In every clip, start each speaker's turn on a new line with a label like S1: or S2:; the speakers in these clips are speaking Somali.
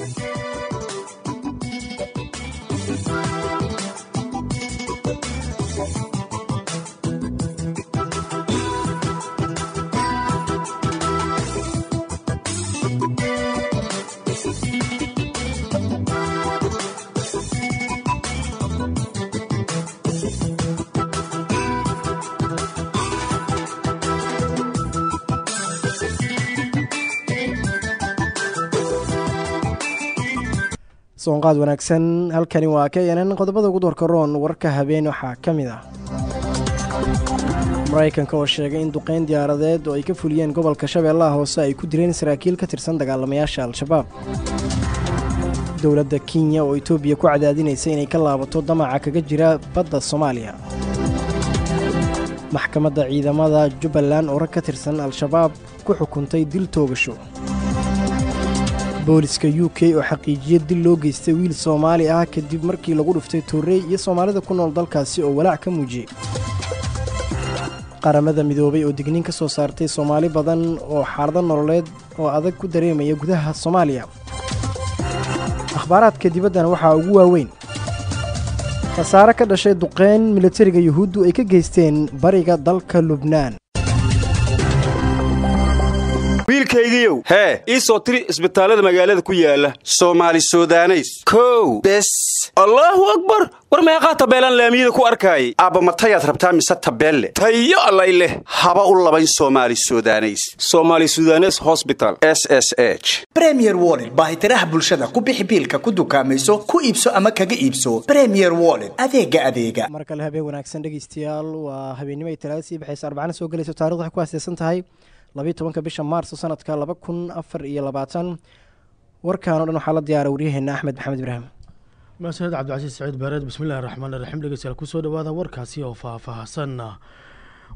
S1: Thank you.
S2: soonqaad wanaagsan halkani waa ka n qodobada ugu doorkaroon warka habeen waxaa ka mid ah maraykanka oo sheegay in duqayn diyaaradeed oo ay ka fuliyeen gobolka shabeellaha hoose ay ku direen saraakiil ka tirsan dagaalamayaasha al-shabaab dowladda kenya oo etoobiya ku cadaadinaysa inay ka laabato damaca kaga jira badda soomaaliya maxkamadda ciidamada jubbaland ora ka tirsan al-shabaab ku xukuntay dil toogasho booliska u k oo xaqiijiya dil loo geystay wiil soomaali ah kadib markii lagu dhuftay tuurey iyo soomaalida ku nool dalkaasi oo walaac ka muujiyey qaramada midoobay oo digniin ka soo saartay soomaali badan oo xaalado nololeed oo adag ku dareemaya gudaha soomaaliya akhbaaraadka dibaddana waxaa ugu waaweyn khasaare ka dhashay duqeyn milatariga yuhuuddu ay ka geysteen bariga dalka lubnaan
S1: wiilkaygiiow hee ii soo tiri isbitaalada magaalada
S3: ku yaala soomaali sudaneys kow bes allahu akbar war meeqaa tabeelaan laamiyada ku arkaayay aabba matayaad rabtaa mise tabeelle tayo allay leh haba u labayn soomaali sudaneys somali sudanes hosbital s s h
S2: bremier woled baahitiraha bulshada ku bixi biilka ku dukaamayso ku iibso ama kaga iibso bremier woled adeega adeega mar kale habeen wanaagsan dhegeystayaal waa habeenimo ay talaada sii baxaysa arbacana soo gelayso taarikhda waxay ku haasaysan tahay labayi tobanka bisha maarso sanadka laba kun afar iyo labaatan warkaan o dhan waxaa la diyaara waryaheena axmed maxamed ibraahim
S4: mahasanaed cabdicasiis saciid baareed bismillahi raxmaan iraxiim dhegeystayaal kusoo dhawaada warkaasi oo faahfaahsan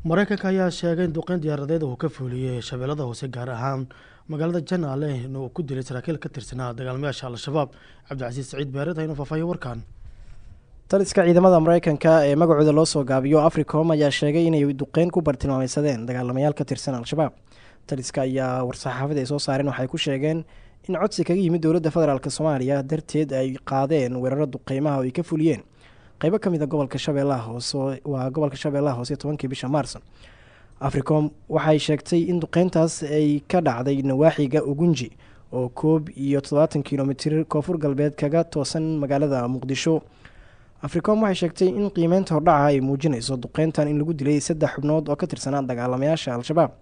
S2: mareykanka ayaa sheegay in duqeyn
S4: diyaaradeed uu ka fuuliyey shabeellada hoose gaar ahaan magaalada janaale inuu ku dilay saraakiil ka tirsanaa dagaalmayaasha al-shabaab cabdicasiis saciid baareed aynu faahfaahiyo warkaan
S2: taliska ciidamada mareykanka ee magacooda loo soo gaabiyo africom ayaa sheegay inay duqeyn ku bartilmaamaysadeen dagaalamayaal ka tirsan al-shabaab taliska ayaa war ay soo saareen waxay ku sheegeen in codsi kaga yimid dowladda federaalk soomaaliya darteed ay qaadeen weeraro duqeymaha oo ay ka fuliyeen qeybo ka mid a ah gobolka shabeellaha hoose waa gobolka shabeellaha hoose tobankii bisha maarso africom waxay sheegtay in duqeyntaas ay ka dhacday nawaaxiga ugunji oo koob iyo toddobaatan kilomitir koonfur galbeed kaga toosan magaalada muqdisho africom waxay sheegtay in qiimeynta hordhaca ay muujinayso duqeyntan in lagu dilay saddex xubnood oo ka tirsanaa dagaalamayaasha al-shabaab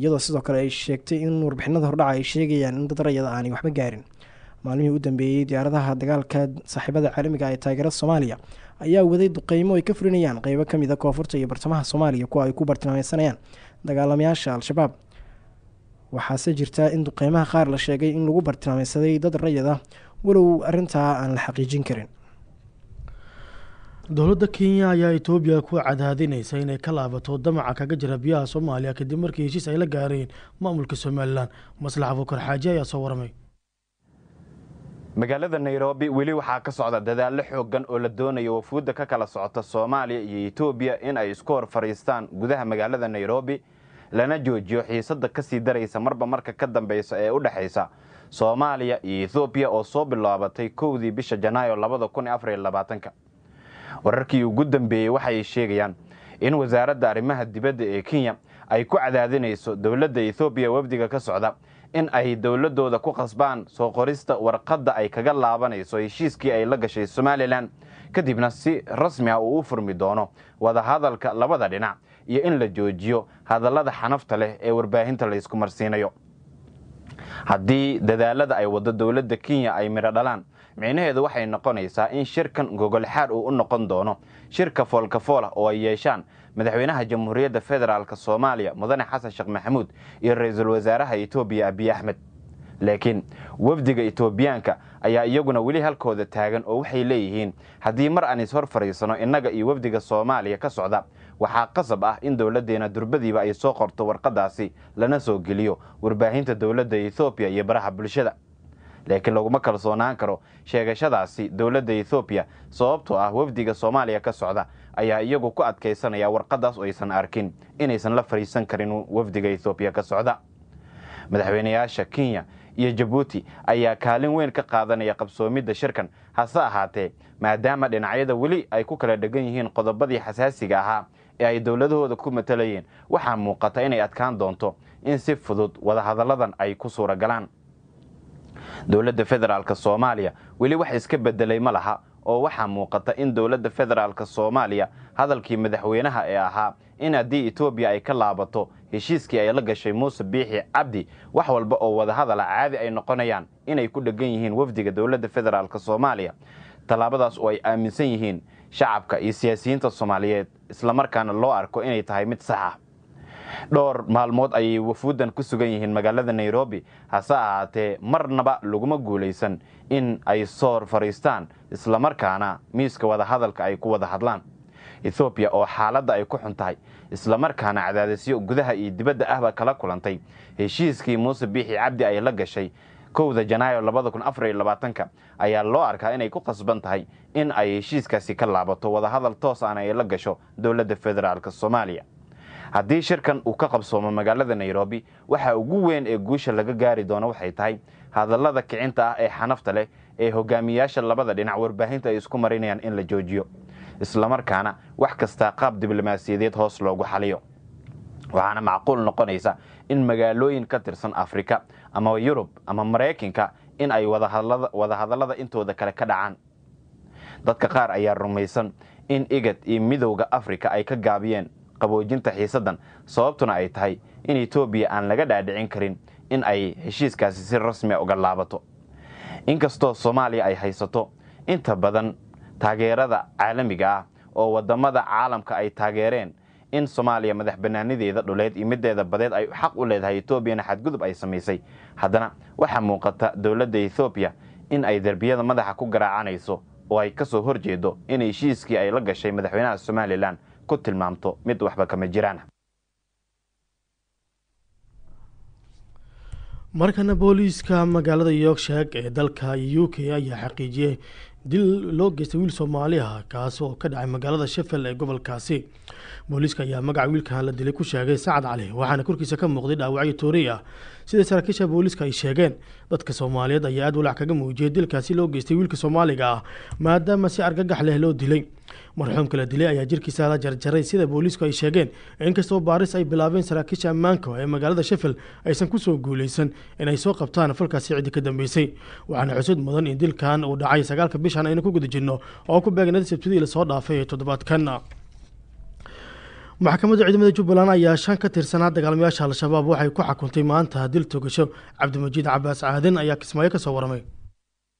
S2: iyadoo sidoo kale ay sheegtay in warbixinada hordhaca ay sheegayaan in dad rayada aanay waxba gaarin maalmihii u dambeeyey diyaaradaha dagaalka saaxiibada caalamiga ah ee taageera soomaaliya ayaa waday duqeymo ay ka fulinayaan qeybo ka mid a ah koonfurta iyo bartamaha soomaaliya kuwa ay ku bartilmaameysanayaan dagaalamayaasha al-shabaab waxaase jirta in duqeymaha qaar la sheegay in lagu bartilmaameysaday dad rayada walow arintaa aan la xaqiijin karin
S4: dowladda kenya ayaa etoobiya ku cadaadinaysa inay ka laabato damaca kaga jira biyaha soomaaliya kadib markii heshiis ay la gaareen maamulka somalilan maslax abuukar xaaji ayaa soo waramay
S5: magaalada nairobi weli waxaa ka socda dadaallo xooggan oo la doonayo wafuudda ka kala socota soomaaliya iyo etoobiya in ay isku hor fadhiistaan gudaha magaalada nairobi lana joojiyo xiisadda kasii daraysa marba marka ka dambaysa ee u dhexaysa soomaaliya iyo ethoobiya oo soo bilaabatay kowdii bisha janaayo labada kun afariyo labaatanka wararkii ugu dambeeyey waxay sheegayaan in wasaaradda arrimaha dibadda ee kenya ay ku cadaadinayso dowladda ethoobiya wafdiga ka socda in ay dowladooda ku qasbaan soo qorista warqadda ay kaga laabanayso heshiiskii ay la gashay somalilan kadibna si rasmi ah uu u furmi doono wadahadalka labada dhinac iyo in la joojiyo hadallada xanafta leh ee warbaahinta laysku marsiinayo haddii dadaalada ay waddo dowladda kenya ay midho dhalaan micnaheedu waxay noqonaysaa in shirkan gogolxaar uu u noqon doono shirka foolkafoolah oo ay yeeshaan madaxweynaha jamhuuriyadda federaalk soomaaliya mudane xasan sheekh maxamuud iyo ra-iisul wasaaraha etoobiya abiy axmed laakiin wafdiga etoobiyaanka ayaa iyaguna weli halkooda taagan oo waxay leeyihiin haddii mar aan ishor fadhiisano innaga iyo wafdiga soomaaliya ka socda waxaa qasab ah in dowladdeena durbadiiba ay soo qorto warqaddaasi lana soo geliyo warbaahinta dowladda etoobiya iyo baraha bulshada laakiin laguma kalsoonaan karo sheegashadaasi dowladda ethoobiya sababtoo ah wafdiga soomaaliya ka socda ayaa iyagu ku adkaysanaya warqadaas oo aysan arkin inaysan la fadhiisan karin wafdiga ethoobiya ka socda madaxweynayaasha kenya iyo jabuuti ayaa kaalin weyn ka qaadanaya qabsoomidda shirkan hase ahaatee maadaama dhinacyada weli ay ku kala dhegan yihiin qodobadii xasaasiga ahaa ee ay dowladahooda ku matalayeen waxaa muuqata inay adkaan doonto in si fudud wadahadalladan ay ku suura dowladda federaalka soomaaliya weli wax iska beddelay ma laha oo waxaa muuqata in dowladda federaalka soomaaliya hadalkii madaxweynaha ee ahaa in haddii etoobiya ay ka laabato heshiiskii ay la gashay muuse biixi cabdi wax walba oo wadahadala ah caadi ay noqonayaan inay ku dheggan yihiin wafdiga dowladda federaalk soomaaliya tallaabadaas oo ay aaminsan yihiin shacabka iyo siyaasiyiinta soomaaliyeed islamarkaana loo arko inay tahay mid sax ah dhowr maalmood ayay wafuuddan ku sugan yihiin magaalada nairobi hase ahaatee marnaba laguma guulaysan in ay soor hor fadhiistaan islamarkaana miiska wadahadalka ay ku wada hadlaan ethoobiya oo xaaladda ay ku xun tahay islamarkaana cadaadisyo gudaha iyo dibadda ahba kala kulantay heshiiskii muuse biixi cabdi ay la gashay kowda janaayo labada kun afar iyo labaatanka ayaa loo arkaa inay ku qasban tahay in ay heshiiskaasi ka laabato wadahadal toos ahna ay la gasho dowladda federaalk soomaaliya haddii shirkan uu ka qabsoomo magaalada nairobi waxa ugu weyn ee guusha laga gaari doono waxay tahay hadallada kicinta ah ee xanafta leh ee hogaamiyaasha labada dhinac warbaahinta ay isku marinayaan in la joojiyo islamarkaana wax kastaa qaab diblomaasiyadeed hoos loogu xaliyo waxaana macquul noqonaysa in magaalooyin ka tirsan afrika ama yurub ama maraykanka in ay wadahadallada intooda kale ka dhacaan dadka qaar ayaa rumaysan in igad iyo midowda afrika ay ka gaabiyeen qaboojinta xiisadan sababtuna ay tahay in etoobiya aan laga dhaadhicin karin in ay heshiiskaasi si rasmia ah uga laabato inkastoo soomaaliya ay haysato inta badan taageerada caalamiga ah oo waddamada caalamka ay taageereen in soomaaliya madax banaanideeda dhuleed iyo mideeda badeed ay xaq u leedahay etoobiyana xadgudub ay samaysay haddana waxaa muuqata dowladda ethoobiya in ay derbiyada madaxa ku garaacanayso oo ay ka soo horjeedo in heshiiskii ay la gashay madaxweynaha somalilan ku tilmaamto mid waxba kama jiraan
S4: markana booliiska magaalada yorkshire ee dalka u k ayaa xaqiijiyey dil loo geystay wiil soomaali ah kaasi oo ka dhacay magaalada shefel ee gobolkaasi booliiska ayaa magaca wiilkan la dilay ku sheegay sacad cali waxaana korkiisa ka muuqday dhaawacyo tooriy ah sida saraakiisha booliiska ay sheegeen dadka soomaaliyeed ayaa aad walaac kaga muujiyay dilkaasi loo geystay wiilka soomaaliga ah maadaama si argagax leh loo dilay marxuumka la dilay ayaa jirkiisa la jarjaray sida booliisku ay sheegeen inkastoo baaris ay bilaabeen saraakiisha ammaanka ee magaalada shefel aysan ku soo guuleysan inay soo qabtaan falkaasi ciddi ka dambeysay waxaana xusud mudan in dilkan uu dhacay sagaalka bishan aynu ku guda jirno oo ku beegneed sabtidii lasoo dhaafay ee toddobaadkan maxkamadda ciidamada jubbaland ayaa shan ka tirsanaa dagaalmayaasha al-shabaab waxay ku xakuntay maanta dil togasho cabdimajiid cabaas caaden ayaa kismaayo ka soo waramay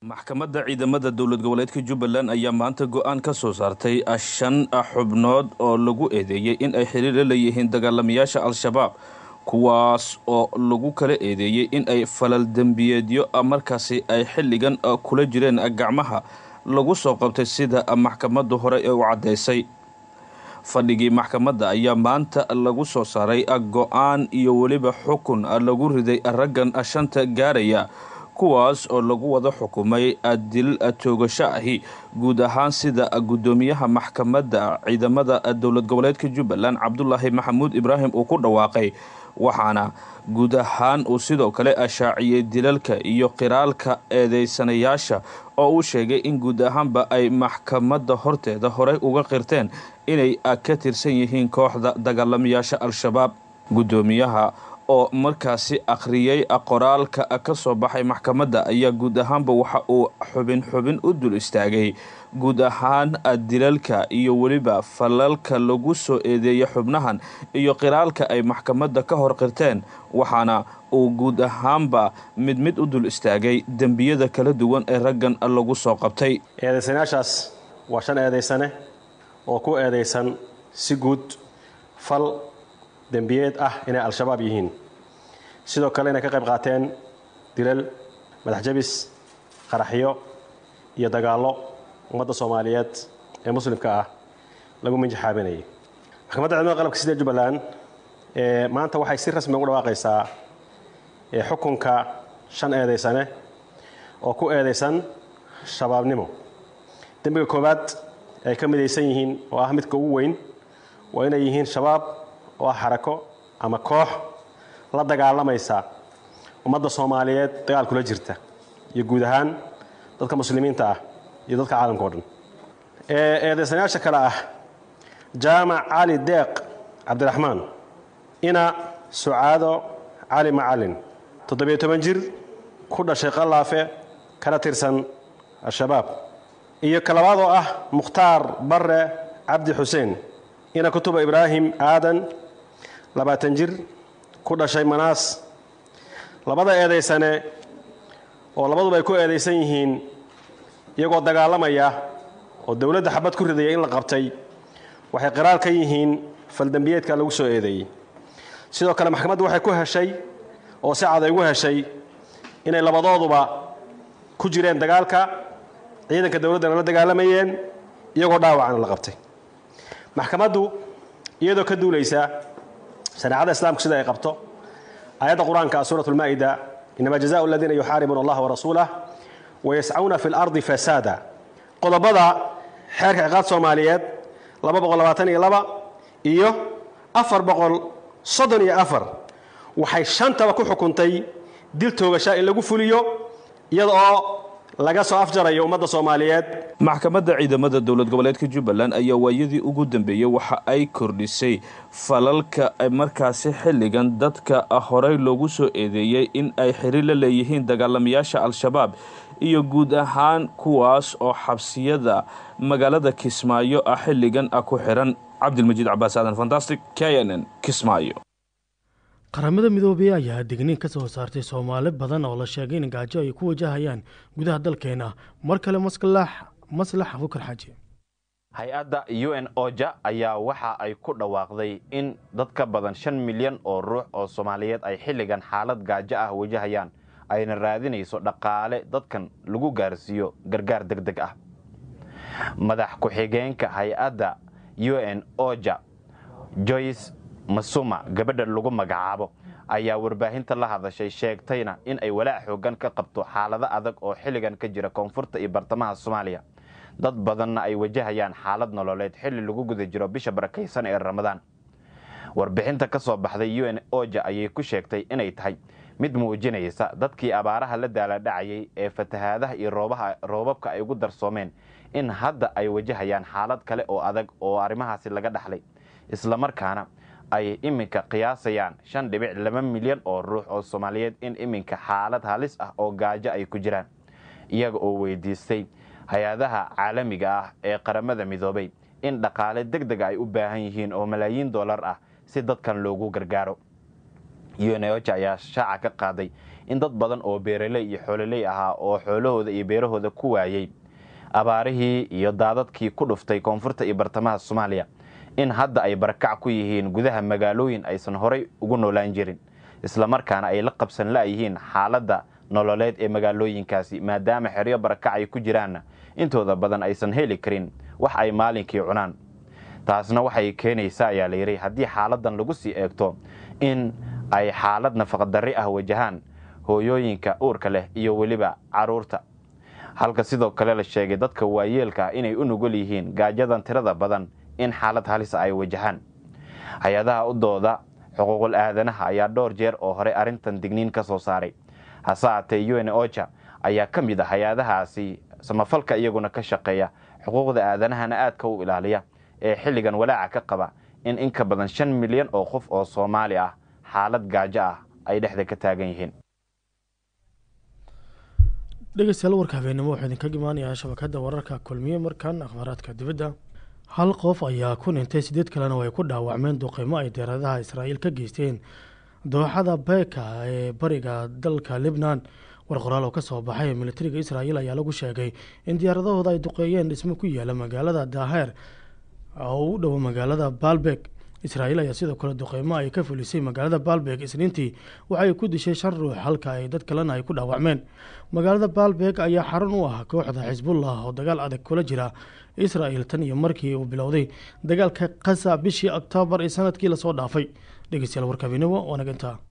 S1: maxkamadda ciidamada dowlad goboleedka jubbaland ayaa maanta go-aan ka soo saartay shan xubnood oo lagu eedeeyey in ay xiriir la leeyihiin dagaalamayaasha al-shabaab kuwaas oo lagu kala eedeeyey in ay falal dembiyeedyo ah markaasi ay xilligan ah, kula jireen gacmaha lagu soo qabtay sida maxkamadda hore ee u caddeysay fadhigii maxkamadda ayaa maanta lagu soo saaray ah, go'aan iyo weliba xukun lagu riday raggan shanta gaaraya kuwaas oo lagu wada xukumay adil toogasho ahi guud ahaan sida guddoomiyaha maxkamadda ciidamada dowlad goboleedka jubbaland cabdulaahi maxamuud ibraahim uu ku dhawaaqay waxaana guud ahaan uu sidoo kale ashaaciyey dilalka iyo qiraalka eedeysanayaasha oo uu sheegay in guud ahaanba ay maxkamadda horteeda horey uga qirteen inay ka tirsan yihiin kooxda dagaalamayaasha al-shabaab guddoomiyaha oo markaasi akhriyay qoraalka ka soo baxay maxkamadda ayaa guud ahaanba waxa uu xubin xubin u dul istaagay guud ahaan dilalka iyo weliba falalka lagu soo eedeeyay xubnahan iyo qiraalka ay maxkamadda ka hor qirteen waxaana uu guud ahaanba mid mid u dul istaagay dembiyada kala duwan ee raggan lagu soo qabtay eedaysanayaashaas waa shan eedaysane
S3: oo ku eedaysan si guud fal dembiyeed ah inay al-shabaab yihiin sidoo kale inay ka qayb qaateen dilal madaxjabis qaraxyo iyo dagaallo ummadda soomaaliyeed ee muslimka ah lagu minjixaabinayay maxkamadda ciidamada qalabka sida jubbaland ee maanta waxay si rasmi ugu dhawaaqaysaa xukunka shan eedaysane oo ku eedaysan shabaabnimo dembiga koowaad ay ka midaysan yihiin oo ah midka ugu weyn waa inay yihiin shabaab waa xarako ama koox la dagaalamaysa ummadda soomaaliyeed dagaal kula jirta iyo guud ahaan dadka muslimiinta ah iyo dadka caalamka o dhan eedeysanayaasha kale ah jaamac cali deeq cabdiraxmaan ina sucaado cali macalin toddobiyo toban jir ku dhashay qallaafe kana tirsan al-shabaab iyo kalabaad oo ah mukhtaar barre cabdi xuseen ina kutuba ibraahim aadan labaatan jir ku dhashay manaas labada eedaysane oo labaduba ay ku eedaysan yihiin iyagoo dagaalamaya oo dowladda xabad ku ridaya in la qabtay waxay qiraar ka yihiin faldembiyeedka lagu soo eedeeyey sidoo kale maxkamaddu waxay ku heshay oo si cad ay ugu heshay inay labadooduba ku jireen dagaalka ciidanka dowladdana la dagaalamayeen iyagoo dhaawacana la qabtay maxkamaddu iyadoo ka duulaysa shareecada islaamku sida ay qabto aayadda qur-aanka suurat lmaa'ida inama jazaau aladiina yuxaaribuuna allaha warasuulah wayascauna fi lardi fasaada qodobada xeerka ciqaad soomaaliyeed laba boqol labaatan iyo laba iyo afar boqol soddon iyo afar waxay shantaba ku xukuntay dil toogashaa in lagu fuliyo iyada
S1: laga soo afjarayo ummadda soomaaliyeed maxkamadda ciidamada dowlad goboleedka jubbaland ayaa waayadii ugu dambeeyey waxa ay kordhisay falalka markaasi xilligan dadka ah horey loogu soo eedeeyey in ay xiriir la leeyihiin dagaalamayaasha al-shabaab iyo guud ahaan kuwaas oo xabsiyada magaalada kismaayo ah xilligan ah ku xiran cabdilmajiid cabaas aadan fantastic knn kismaayo
S4: qaramada midoobey ayaa digniin ka soo saartay soomaali badan oo la sheegay in gaajo ay ku wajahayaan gudaha dalkeena mar kale maslax fukar xaaji
S5: hay-adda u n oja ayaa waxa ay ku dhawaaqday in dad ka badan shan milyan oo ruux oo soomaaliyeed ay xilligan xaalad gaajo ah wajahayaan ayna raadinayso dhaqaale dadkan lagu gaarsiiyo gargaar deg deg ah madax ku-xigeenka hay-adda u n oja joyce masuma gabadha lagu magacaabo ayaa warbaahinta la hadashay sheegtayna in ay walaac xoogan ka qabto xaalado adag oo xilligan ka jira koonfurta iyo bartamaha soomaaliya dad badanna ay wajahayaan xaalad nololeed xilli lagu guda jiro bisha barakaysan ee ramadaan warbixinta ka soo baxday un oja ayay ku sheegtay inay tahay mid muujinaysa dadkii abaaraha la daaladhacayay ee fatahaadaha iyo roobabka ay ugu darsoomeen in hadda ay wajahayaan xaalad kale oo adag oo arrimahaasi laga dhaxlay islamarkaana ayay iminka qiyaasayaan shan dhibic laba milyan oo ruux oo soomaaliyeed in iminka xaalad halis ah oo gaajo ay ku jiraan iyaga oo weydiistay hay-adaha caalamiga ah ee qaramada midoobay in dhaqaale deg dega ay u baahan yihiin oo malaayiin dollar ah si dadkan loogu gargaaro uneoja ayaa shaaca ka qaaday in dad badan oo beeraley iyo xoololey ahaa oo xoolahooda iyo beerahooda ku waayey abaarihii iyo daadadkii ku dhuftay koonfurta iyo bartamaha soomaaliya in hadda ay barakac ku yihiin gudaha magaalooyin aysan horay ugu noolaan jirin islamarkaana ay la qabsan la'yihiin xaaladda nololeed ee magaalooyinkaasi maadaama xeryo barakac ay ku jiraanna intooda badan aysan heli karin wax ay maalinkii cunaan taasna waxay keenaysaa ayaa layidhi haddii xaaladdan lagu sii eegto in ay xaalad nafaqadarri ah wajahaan hooyooyinka uurka leh iyo weliba carruurta halka sidoo kale la sheegay dadka waayeelka ah inay u nugol yihiin gaajadan tirada badan in xaalad halisa ah ay wajahaan hay-adaha u dooda xuquuqul aadanaha ayaa dhowr jeer oo hore arrintan digniin ka soo saaray hase haatee un ocha ayaa ka mid a ah hay-adahaasi samafalka iyaguna ka shaqeeya xuquuqda aadanahana aadka u ilaaliya ee xilligan walaaca ka qaba in in ka badan shan milyan oo qof oo soomaali ah xaalad gaajo ah ay dhexda ka taagan yihiin
S4: dhegeystayaal warka habeenimo wuxuu idinkaga imaanayaa shabakadda wararka kulmiye markan akhbaaraadka dibadda hal qof ayaa ku dhintay sideed kalena way ku dhaawacmeen duqeymo ay diyaaradaha israa'iil ka geysteen dooxada beeka ee bariga dalka libnan war qoraal oo ka soo baxay militariga israa'iil ayaa lagu sheegay in diyaaradahooda ay duqeeyeen dhismo ku yaala magaalada daheer oo u dhow magaalada baalbek israa'iil ayaa sidoo kale duqeymo ay ka fulisay magaalada baalbeeg isniintii waxa ay ku dishay shan ruux halka ay dad kalena ay ku dhaawacmeen magaalada baalbeeg ayaa xarun u ah kooxda xisbullah oo dagaal adag kula jira israa'il tan iyo markii uu bilowday dagaalka kasa bishii oktoobar ee sanadkii lasoo dhaafay dhegeystayaal warkabinimo wanaginta